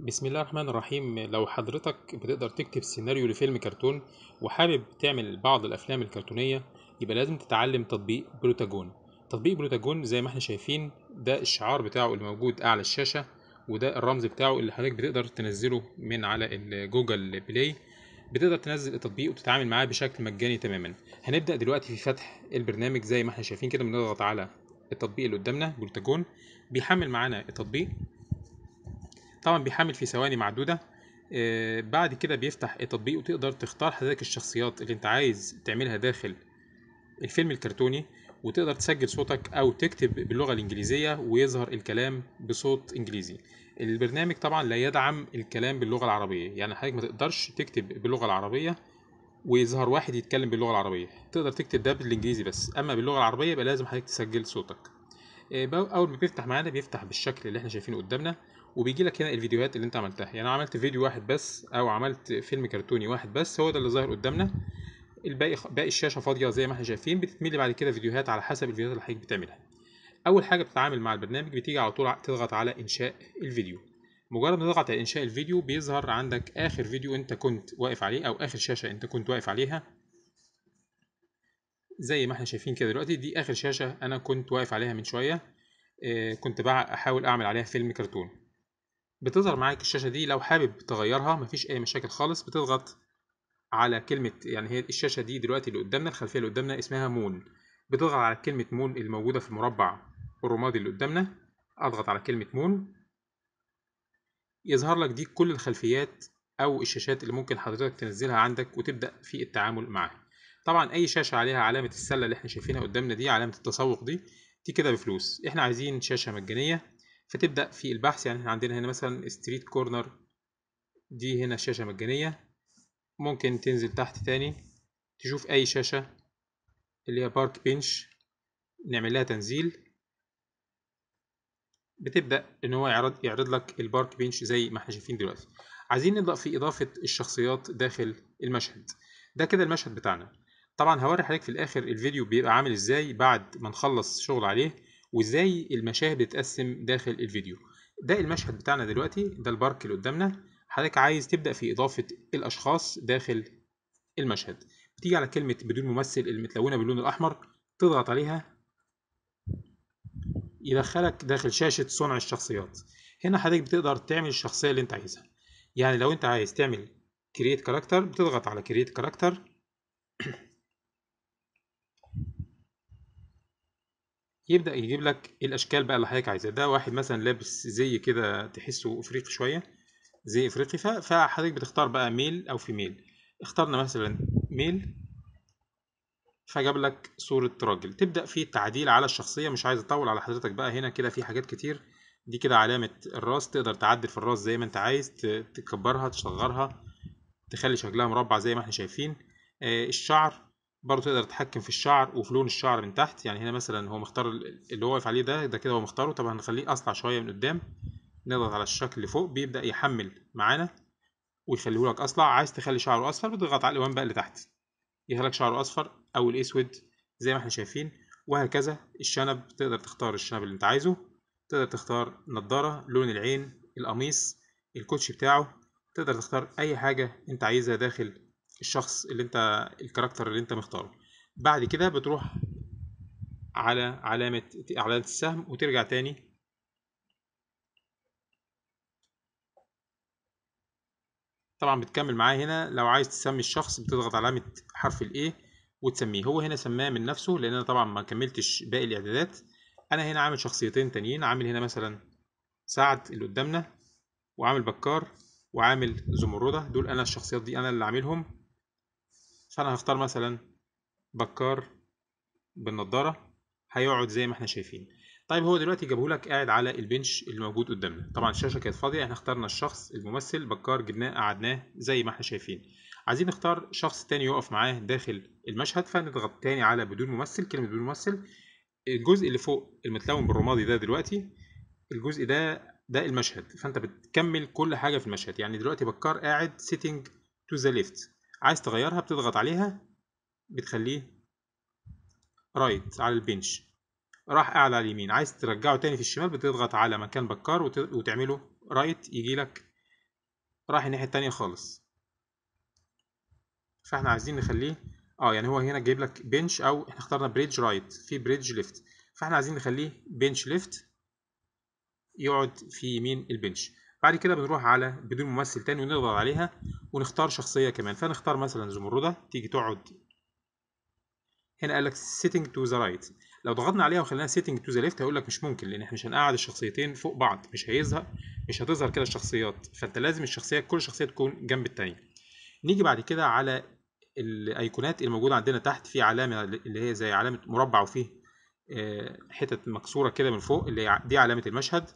بسم الله الرحمن الرحيم لو حضرتك بتقدر تكتب سيناريو لفيلم كرتون وحابب تعمل بعض الافلام الكرتونيه يبقى لازم تتعلم تطبيق بروتاجون تطبيق بروتاجون زي ما احنا شايفين ده الشعار بتاعه اللي موجود اعلى الشاشه وده الرمز بتاعه اللي حضرتك بتقدر تنزله من على الجوجل بلاي بتقدر تنزل التطبيق وتتعامل معاه بشكل مجاني تماما هنبدا دلوقتي في فتح البرنامج زي ما احنا شايفين كده بنضغط على التطبيق اللي قدامنا بروتاجون بيحمل معانا التطبيق طبعا بيحمل في ثواني معدودة آه، بعد كده بيفتح التطبيق وتقدر تختار حضرتك الشخصيات اللي انت عايز تعملها داخل الفيلم الكرتوني وتقدر تسجل صوتك او تكتب باللغه الانجليزيه ويظهر الكلام بصوت انجليزي البرنامج طبعا لا يدعم الكلام باللغه العربيه يعني حضرتك ما تقدرش تكتب باللغه العربيه ويظهر واحد يتكلم باللغه العربيه تقدر تكتب ده بالانجليزي بس اما باللغه العربيه يبقى لازم حضرتك تسجل صوتك آه، اول ما بيفتح معانا بيفتح بالشكل اللي احنا شايفينه قدامنا وبيجي لك هنا الفيديوهات اللي انت عملتها يعني عملت فيديو واحد بس او عملت فيلم كرتوني واحد بس هو ده اللي ظاهر قدامنا الباقي باقي الشاشه فاضيه زي ما احنا شايفين بتتملي بعد كده فيديوهات على حسب الفيديوهات اللي حضرتك بتعملها اول حاجه بتتعامل مع البرنامج بتيجي على طول تضغط على انشاء الفيديو مجرد ما تضغط على انشاء الفيديو بيظهر عندك اخر فيديو انت كنت واقف عليه او اخر شاشه انت كنت واقف عليها زي ما احنا شايفين كده دلوقتي دي اخر شاشه انا كنت واقف عليها من شويه آه، كنت كنت بحاول اعمل عليها فيلم كرتون بتظهر معاك الشاشة دي لو حابب تغيرها مفيش أي مشاكل خالص بتضغط على كلمة يعني هي الشاشة دي دلوقتي اللي قدامنا الخلفية اللي قدامنا اسمها مول بتضغط على كلمة مول الموجودة في المربع الرمادي اللي قدامنا أضغط على كلمة مول يظهر لك دي كل الخلفيات أو الشاشات اللي ممكن حضرتك تنزلها عندك وتبدأ في التعامل معاها طبعا أي شاشة عليها علامة السلة اللي احنا شايفينها قدامنا دي علامة التسوق دي دي كده بفلوس احنا عايزين شاشة مجانية فتبدأ في البحث يعني احنا عندنا هنا مثلا ستريت كورنر دي هنا شاشة مجانية ممكن تنزل تحت تاني تشوف أي شاشة اللي هي بارك بنش نعمل لها تنزيل بتبدأ إن هو يعرض, يعرض لك البارك بنش زي ما احنا شايفين دلوقتي عايزين نبدأ في إضافة الشخصيات داخل المشهد ده كده المشهد بتاعنا طبعا هوري حضرتك في الآخر الفيديو بيبقى عامل إزاي بعد ما نخلص شغل عليه وازاي المشاهد بتتقسم داخل الفيديو ده المشهد بتاعنا دلوقتي ده البارك اللي قدامنا حضرتك عايز تبدأ في إضافة الأشخاص داخل المشهد بتيجي على كلمة بدون ممثل المتلونة باللون الأحمر تضغط عليها يدخلك داخل شاشة صنع الشخصيات هنا حضرتك بتقدر تعمل الشخصية اللي أنت عايزها يعني لو أنت عايز تعمل كرييت كاركتر بتضغط على كرييت كاركتر يبدأ يجيب لك إيه الأشكال بقى اللي حضرتك عايزها ده واحد مثلا لابس زي كده تحسه أفريقي شوية زي أفريقي فحضرتك بتختار بقى ميل أو فيميل اخترنا مثلا ميل فجاب لك صورة راجل تبدأ في التعديل على الشخصية مش عايز أطول على حضرتك بقى هنا كده في حاجات كتير دي كده علامة الراس تقدر تعدل في الراس زي ما أنت عايز تكبرها تصغرها تخلي شكلها مربع زي ما احنا شايفين آه، الشعر برضه تقدر تتحكم في الشعر وفي لون الشعر من تحت يعني هنا مثلا هو مختار اللي هو واقف عليه ده ده كده هو مختاره طب هنخليه اصلع شويه من قدام نضغط على الشكل اللي فوق بيبدا يحمل معانا ويخليه لك اصلع عايز تخلي شعره اصفر بتضغط على الالوان بقى اللي تحت يخليك شعره اصفر او الاسود زي ما احنا شايفين وهكذا الشنب تقدر تختار الشنب اللي انت عايزه تقدر تختار نضاره لون العين القميص الكوتشي بتاعه تقدر تختار اي حاجه انت عايزها داخل الشخص اللي انت الكاركتر اللي انت مختاره بعد كده بتروح على علامة علامة السهم وترجع تاني طبعا بتكمل معاه هنا لو عايز تسمي الشخص بتضغط علامة حرف A وتسميه هو هنا سماه من نفسه لان انا طبعا ما كملتش باقي الاعدادات انا هنا عامل شخصيتين تانيين عامل هنا مثلا سعد اللي قدامنا وعامل بكار وعامل زمردة دول انا الشخصيات دي انا اللي عاملهم فانا هختار مثلا بكار بالنضاره هيقعد زي ما احنا شايفين طيب هو دلوقتي جابهولك قاعد على البنش اللي موجود قدامنا طبعا الشاشه كانت فاضيه احنا اخترنا الشخص الممثل بكار جبناه قعدناه زي ما احنا شايفين عايزين نختار شخص تاني يقف معاه داخل المشهد فنضغط تاني على بدون ممثل كلمه بدون ممثل الجزء اللي فوق المتلون بالرمادي ده دلوقتي الجزء ده ده المشهد فانت بتكمل كل حاجه في المشهد يعني دلوقتي بكار قاعد سيتنج تو ذا ليفت عايز تغيرها بتضغط عليها بتخليه رايت على البنش راح اعلى على اليمين عايز ترجعه تاني في الشمال بتضغط على مكان بكار وتعمله رايت يجي لك راح الناحية التانية خالص فاحنا عايزين نخليه اه يعني هو هنا جايب لك بنش او احنا اخترنا بريدج رايت في بريدج ليفت فاحنا عايزين نخليه بنش ليفت يقعد في يمين البنش بعد كده بنروح على بدون ممثل تاني ونضغط عليها ونختار شخصيه كمان فنختار مثلا زمردة تيجي تقعد هنا قال لك سيتنج تو ذا رايت لو ضغطنا عليها وخليناها سيتنج تو ذا ليفت هيقول لك مش ممكن لان احنا مش هنقعد الشخصيتين فوق بعض مش هيظهر مش هتظهر كده الشخصيات فانت لازم الشخصيه كل شخصيه تكون جنب التانيه نيجي بعد كده على الايقونات الموجوده عندنا تحت في علامه اللي هي زي علامه مربع وفيه آه، حتت مكسوره كده من فوق اللي دي علامه المشهد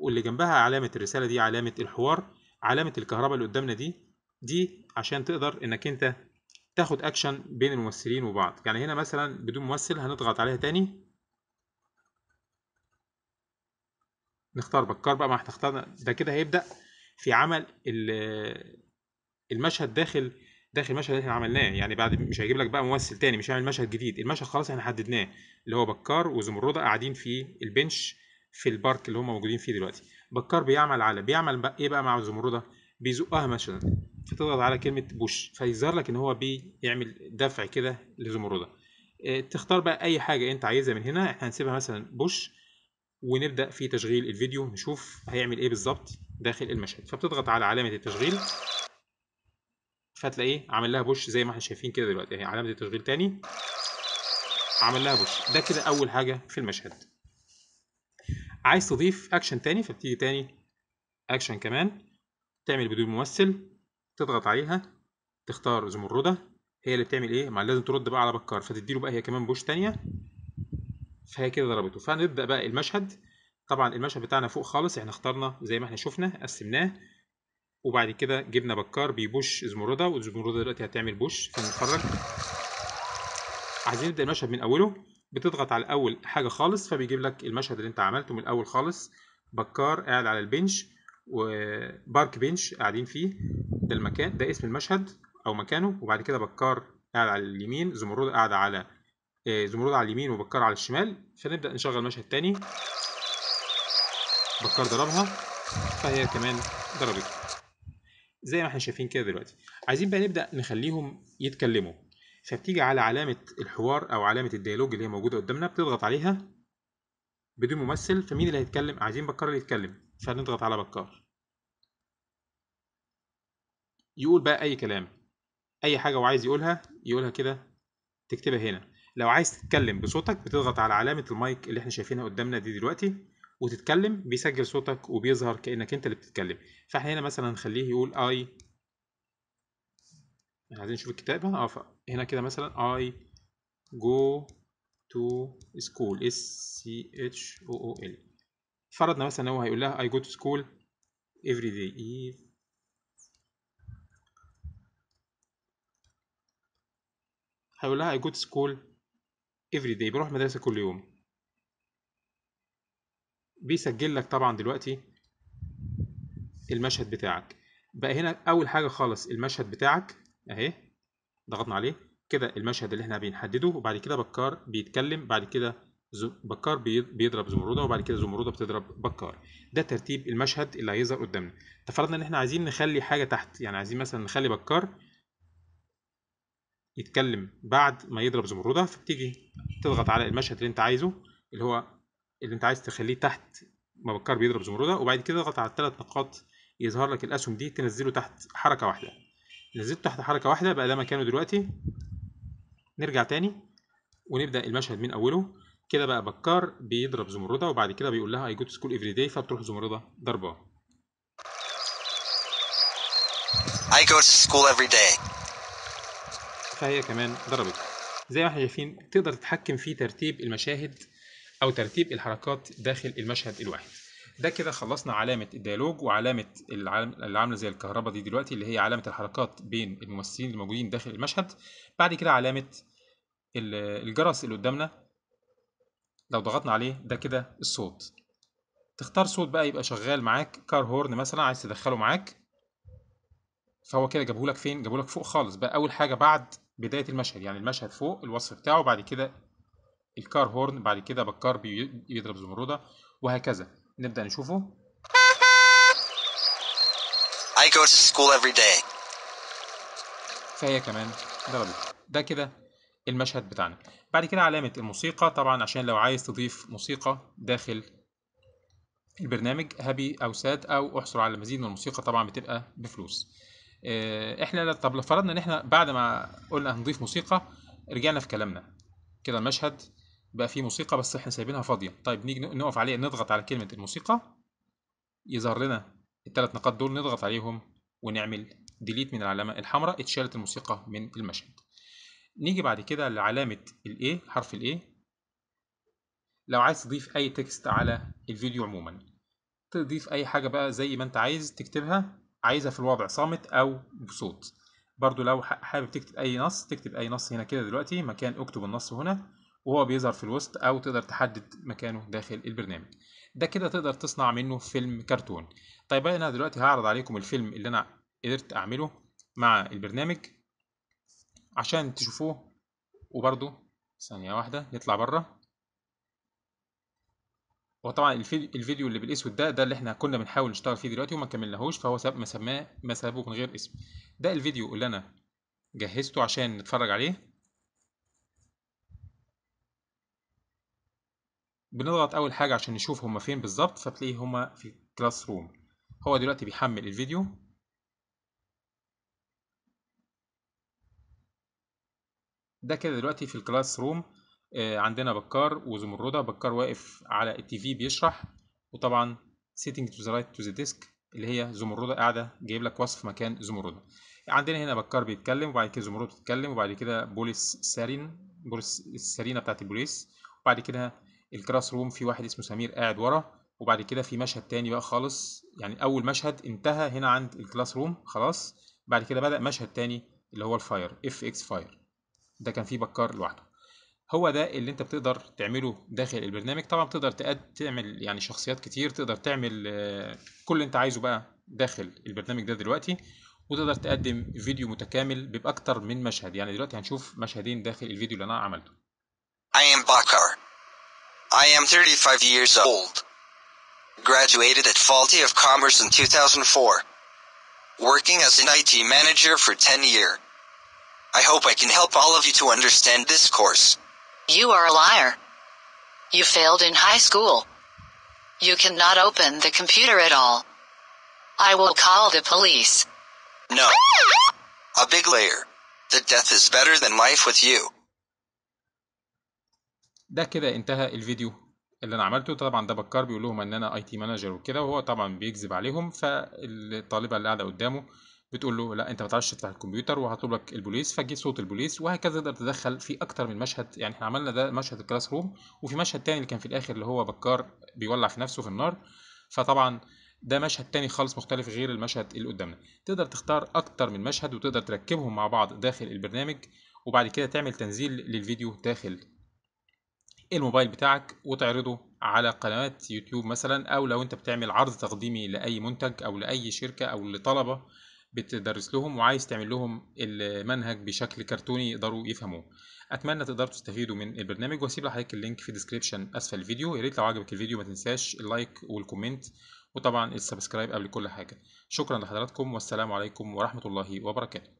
واللي جنبها علامة الرسالة دي علامة الحوار علامة الكهرباء اللي قدامنا دي دي عشان تقدر انك انت تاخد اكشن بين الممثلين وبعض يعني هنا مثلا بدون ممثل هنضغط عليها تاني نختار بكار بقى ما احنا اخترنا ده كده هيبدأ في عمل المشهد داخل داخل المشهد اللي احنا عملناه يعني بعد مش هيجيب لك بقى ممثل تاني مش هيعمل مشهد جديد المشهد خلاص احنا حددناه اللي هو بكار وزمردة قاعدين في البنش في البارك اللي هم موجودين فيه دلوقتي بكار بيعمل على بيعمل بقى ايه بقى مع الزمرده بيزقها مثلا فتضغط على كلمه بوش فيظهر لك ان هو بيعمل دفع كده لزمرده آه، تختار بقى اي حاجه انت عايزها من هنا احنا هنسيبها مثلا بوش ونبدا في تشغيل الفيديو نشوف هيعمل ايه بالظبط داخل المشهد فبتضغط على علامه التشغيل فتلاقيه عامل لها بوش زي ما احنا شايفين كده دلوقتي اهي يعني علامه التشغيل تاني عمل لها بوش ده كده اول حاجه في المشهد عايز تضيف اكشن تاني فبتيجي تاني اكشن كمان تعمل بدون ممثل تضغط عليها تختار زمردة هي اللي بتعمل ايه مع لازم ترد بقى على بكار فتديله بقى هي كمان بوش تانية فهي كده ضربته فهنبدأ بقى المشهد طبعا المشهد بتاعنا فوق خالص احنا اخترنا زي ما احنا شفنا قسمناه وبعد كده جبنا بكار بيبوش زمردة والزمردة دلوقتي هتعمل بوش فنتفرج عايزين نبدأ المشهد من اوله بتضغط على اول حاجه خالص فبيجيب لك المشهد اللي انت عملته من الاول خالص بكار قاعد على البنش وبارك بنش قاعدين فيه ده المكان ده اسم المشهد او مكانه وبعد كده بكار قاعد على اليمين زمرود قاعد على آه، زمرود على اليمين وبكار على الشمال فنبدا نشغل مشهد تاني بكار ضربها فهي كمان ضربته زي ما احنا شايفين كده دلوقتي عايزين بقى نبدا نخليهم يتكلموا فبتيجي على علامة الحوار أو علامة الديالوج اللي هي موجودة قدامنا بتضغط عليها بدون ممثل فمين اللي هيتكلم عايزين بكار اللي يتكلم فهنضغط على بكار يقول بقى أي كلام أي حاجة وعايز يقولها يقولها كده تكتبها هنا لو عايز تتكلم بصوتك بتضغط على علامة المايك اللي احنا شايفينها قدامنا دي دلوقتي وتتكلم بيسجل صوتك وبيظهر كأنك انت اللي بتتكلم فاحنا هنا مثلا نخليه يقول I عايزين نشوف الكتاب هنا اه هنا كده مثلا I go to school S C H O O L فرضنا مثلا ان هو هيقول لها I go to school every day هيقول لها I go to school every day بروح مدرسة كل يوم بيسجل لك طبعا دلوقتي المشهد بتاعك بقى هنا اول حاجة خالص المشهد بتاعك اهي ضغطنا عليه كده المشهد اللي احنا بنحدده وبعد كده بكار بيتكلم بعد كده بكار بيضرب زمروده وبعد كده زمروده بتضرب بكار ده ترتيب المشهد اللي هيظهر قدامنا تفرضنا ان احنا عايزين نخلي حاجه تحت يعني عايزين مثلا نخلي بكار يتكلم بعد ما يضرب زمروده فبتيجي تضغط على المشهد اللي انت عايزه اللي هو اللي انت عايز تخليه تحت ما بكار بيضرب زمروده وبعد كده اضغط على الثلاث نقاط يظهر لك الاسهم دي تنزله تحت حركه واحده نزلت تحت حركة واحدة بقى ده مكانه دلوقتي نرجع تاني ونبدأ المشهد من أوله كده بقى بكار بيضرب زمردة وبعد كده بيقول لها اي جو تو سكول افري داي فبتروح زمردة ضربة I go to school every day. فهي كمان ضربت زي ما احنا شايفين تقدر تتحكم في ترتيب المشاهد او ترتيب الحركات داخل المشهد الواحد ده كده خلصنا علامة الديالوج وعلامة اللي عاملة زي الكهرباء دي دلوقتي اللي هي علامة الحركات بين الممثلين الموجودين داخل المشهد بعد كده علامة الجرس اللي قدامنا لو ضغطنا عليه ده كده الصوت تختار صوت بقى يبقى شغال معاك كار هورن مثلا عايز تدخله معاك فهو كده جابهولك فين جابهولك فوق خالص بقى اول حاجه بعد بدايه المشهد يعني المشهد فوق الوصف بتاعه بعد كده الكار هورن بعد كده بكار بيضرب زمرودة وهكذا نبدأ نشوفه I go to school every day. فهي كمان ضربت ده كده المشهد بتاعنا بعد كده علامة الموسيقى طبعا عشان لو عايز تضيف موسيقى داخل البرنامج هابي أو ساد أو احصل على مزيد من الموسيقى طبعا بتبقى بفلوس آه، احنا طب لو فرضنا ان احنا بعد ما قلنا هنضيف موسيقى رجعنا في كلامنا كده المشهد بقى في موسيقى بس احنا سايبينها فاضيه طيب نيجي نقف عليه نضغط على كلمه الموسيقى يظهر لنا الثلاث نقاط دول نضغط عليهم ونعمل ديليت من العلامه الحمراء اتشالت الموسيقى من المشهد نيجي بعد كده لعلامه الاي حرف الاي لو عايز تضيف اي تكست على الفيديو عموما تضيف اي حاجه بقى زي ما انت عايز تكتبها عايزها في الوضع صامت او بصوت برضو لو حابب تكتب اي نص تكتب اي نص هنا كده دلوقتي مكان اكتب النص هنا وهو بيظهر في الوسط او تقدر تحدد مكانه داخل البرنامج ده كده تقدر تصنع منه فيلم كرتون طيب انا دلوقتي هعرض عليكم الفيلم اللي انا قدرت اعمله مع البرنامج عشان تشوفوه وبرده ثانية واحدة يطلع بره وطبعا الفيديو اللي بالاسود ده ده اللي احنا كنا بنحاول نشتغل فيه دلوقتي وما كملناهوش فهو ساب ما سماه ما سابوه من غير اسم ده الفيديو اللي انا جهزته عشان نتفرج عليه بنضغط أول حاجة عشان نشوف هما فين بالظبط فتلاقيه هما في كلاس روم هو دلوقتي بيحمل الفيديو ده كده دلوقتي في الكلاس آه، روم عندنا بكار وزمردة بكار واقف على التي في بيشرح وطبعا سيتنج تو ذا رايت تو ذا ديسك اللي هي زمردة قاعدة جايب لك وصف مكان زمردة عندنا هنا بكار بيتكلم وبعد كده زمردة بتتكلم وبعد كده بوليس سارين بوليس السارينة بتاعت البوليس وبعد كده الكلاس روم في واحد اسمه سمير قاعد ورا وبعد كده في مشهد تاني بقى خالص يعني اول مشهد انتهى هنا عند الكلاس روم خلاص بعد كده بدا مشهد تاني اللي هو الفاير اف اكس فاير ده كان فيه بكار لوحده هو ده اللي انت بتقدر تعمله داخل البرنامج طبعا بتقدر تقد تعمل يعني شخصيات كتير تقدر تعمل آه، كل اللي انت عايزه بقى داخل البرنامج ده دلوقتي وتقدر تقدم فيديو متكامل بأكتر من مشهد يعني دلوقتي هنشوف مشهدين داخل الفيديو اللي انا عملته I am Bakar I am 35 years old. Graduated at Faculty of Commerce in 2004. Working as an IT manager for 10 year. I hope I can help all of you to understand this course. You are a liar. You failed in high school. You cannot open the computer at all. I will call the police. No. A big layer. The death is better than life with you. ده كده انتهى الفيديو اللي انا عملته طبعا ده بكار بيقول لهم ان انا اي تي مانجر وكده وهو طبعا بيكذب عليهم فالطالبه اللي قاعده قدامه بتقول له لا انت ما تعرفش تفتح الكمبيوتر وهطلب لك البوليس فجه صوت البوليس وهكذا تقدر تتدخل في اكتر من مشهد يعني احنا عملنا ده مشهد الكلاس روم وفي مشهد تاني اللي كان في الاخر اللي هو بكار بيولع في نفسه في النار فطبعا ده مشهد تاني خالص مختلف غير المشهد اللي قدامنا تقدر تختار اكتر من مشهد وتقدر تركبهم مع بعض داخل البرنامج وبعد كده تعمل تنزيل للفيديو داخل الموبايل بتاعك وتعرضه على قنوات يوتيوب مثلا أو لو أنت بتعمل عرض تقديمي لأي منتج أو لأي شركة أو لطلبة بتدرس لهم وعايز تعمل لهم المنهج بشكل كرتوني يقدروا يفهموه اتمنى تقدروا تستفيدوا من البرنامج واسيب لحضرتك اللينك في الديسكريبشن اسفل الفيديو يا ريت لو عجبك الفيديو ما تنساش اللايك والكومنت وطبعا السبسكرايب قبل كل حاجه شكرا لحضراتكم والسلام عليكم ورحمه الله وبركاته